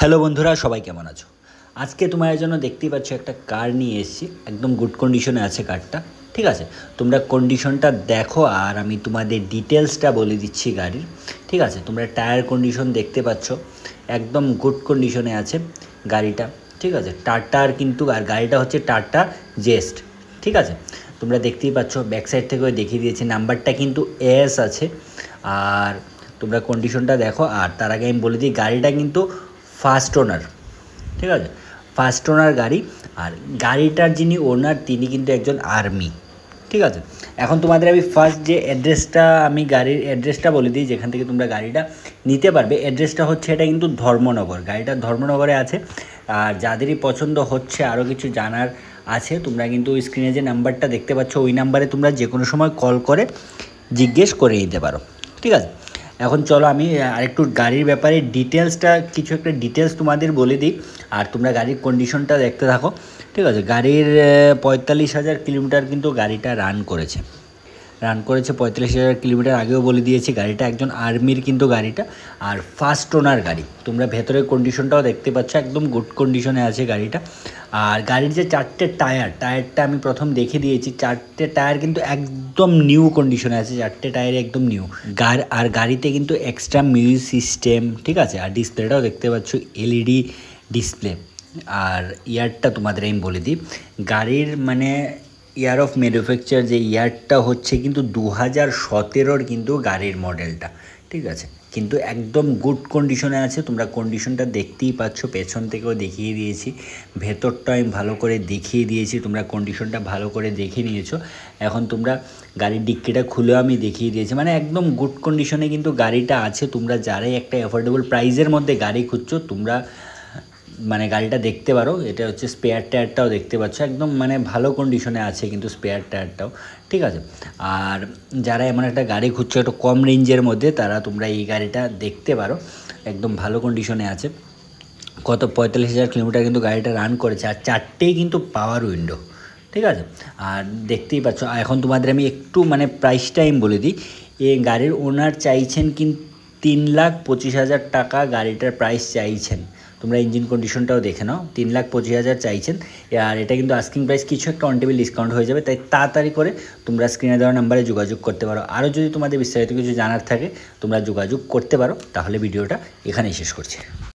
hello বন্ধুরা সবাই কেমন আছো আজকে তোমার জন্য দেখতেই পাচ্ছ একটা কার নিয়ে এসেছি একদম গুড কন্ডিশনে আছে কারটা ঠিক আছে তোমরা কন্ডিশনটা দেখো আর আমি তোমাদের ডিটেলসটা বলে দিচ্ছি গাড়ির ঠিক আছে তোমরা টায়ার কন্ডিশন দেখতে পাচ্ছ একদম গুড কন্ডিশনে আছে গাড়িটা ঠিক আছে টাটার কিন্তু আর গাড়িটা হচ্ছে টাটা জেস্ট ঠিক আছে তোমরা দেখতেই পাচ্ছ ব্যাক সাইড থেকেও দেখিয়ে দিয়েছি নাম্বারটা কিন্তু এস আছে আর তোমরা কন্ডিশনটা দেখো আর তার আগে আমি বলে দিই গাড়িটা কিন্তু ফার্স্ট ওনার ঠিক আছে ফার্স্ট ওনার গাড়ি আর গাড়িটার যিনি ওনার তিনি কিন্তু একজন আর্মি ঠিক আছে এখন তোমাদের আমি ফার্স্ট যে অ্যাড্রেসটা আমি গাড়ির অ্যাড্রেসটা বলে দিই যেখান থেকে তোমরা গাড়িটা নিতে পারবে অ্যাড্রেসটা হচ্ছে এটা কিন্তু ধর্মনগর গাড়িটা ধর্মনগরে আছে আর যাদেরই পছন্দ হচ্ছে আরও কিছু জানার আছে তোমরা কিন্তু স্ক্রিনে যে নাম্বারটা দেখতে পাচ্ছ ওই নাম্বারে তোমরা যে কোনো সময় কল করে জিজ্ঞেস করে নিতে পারো ঠিক আছে এখন চলো আমি আরেকটু গাড়ির ব্যাপারে ডিটেলসটা কিছু একটা ডিটেলস তোমাদের বলে দিই আর তোমরা গাড়ির কন্ডিশনটা দেখতে থাকো ঠিক আছে গাড়ির পঁয়তাল্লিশ হাজার কিলোমিটার কিন্তু গাড়িটা রান করেছে রান করেছে পঁয়ত্রিশ হাজার কিলোমিটার আগেও বলে দিয়েছি গাড়িটা একজন আর্মির কিন্তু গাড়িটা আর ফার্স্ট ওনার গাড়ি তোমরা ভেতরের কন্ডিশনটাও দেখতে পাচ্ছ একদম গুড কন্ডিশনে আছে গাড়িটা আর গাড়ির যে চারটে টায়ার টায়ারটা আমি প্রথম দেখে দিয়েছি চারটে টায়ার কিন্তু একদম নিউ কন্ডিশনে আছে চারটে টায়ারে একদম নিউ গার আর গাড়িতে কিন্তু এক্সট্রা মিউজিক সিস্টেম ঠিক আছে আর ডিসপ্লেটাও দেখতে পাচ্ছ এলইডি ডিসপ্লে e আর ইয়ারটা তোমাদের আমি বলে দিই গাড়ির মানে ইয়ার অফ ম্যানুফ্যাকচার যে ইয়ারটা হচ্ছে কিন্তু দু হাজার সতেরোর কিন্তু গাড়ির মডেলটা ঠিক আছে কিন্তু একদম গুড কন্ডিশনে আছে তোমরা কন্ডিশনটা দেখতেই পাচ্ছ পেছন থেকেও দেখিয়ে দিয়েছি ভেতরটা আমি ভালো করে দেখিয়ে দিয়েছি তোমরা কন্ডিশনটা ভালো করে দেখে নিয়েছো এখন তোমরা গাড়ির ডিক্কিটা খুলেও আমি দেখিয়ে দিয়েছি মানে একদম গুড কন্ডিশনে কিন্তু গাড়িটা আছে তোমরা যারাই একটা অ্যাফোর্ডেবল প্রাইজের মধ্যে গাড়ি খুঁজছো তোমরা মানে গাড়িটা দেখতে পারো এটা হচ্ছে স্পেয়ার টায়ারটাও দেখতে পাচ্ছ একদম মানে ভালো কন্ডিশনে আছে কিন্তু স্পেয়ার টায়ারটাও ঠিক আছে আর যারা এমন একটা গাড়ি খুঁজছো একটু কম রেঞ্জের মধ্যে তারা তোমরা এই গাড়িটা দেখতে পারো একদম ভালো কন্ডিশনে আছে কত পঁয়তাল্লিশ হাজার কিলোমিটার কিন্তু গাড়িটা রান করেছে আর চারটেই কিন্তু পাওয়ার উইন্ডো ঠিক আছে আর দেখতেই পাচ্ছ এখন তোমাদের আমি একটু মানে প্রাইস টাইম বলে দিই এ গাড়ির ওনার চাইছেন কিন্তু তিন লাখ পঁচিশ হাজার টাকা গাড়িটার প্রাইস চাইছেন তোমরা ইঞ্জিন কন্ডিশনটাও দেখে নাও তিন লাখ পঁচিশ হাজার চাইছেন আর এটা কিন্তু আস্কিং প্রাইস কিছু একটা অনটেবিল ডিসকাউন্ট হয়ে যাবে তাই তাড়াতাড়ি করে তোমরা স্ক্রিনে দেওয়া নাম্বারে যোগাযোগ করতে পারো আরও যদি তোমাদের বিস্তারিত কিছু জানার থাকে তোমরা যোগাযোগ করতে পারো তাহলে ভিডিওটা এখানেই শেষ করছি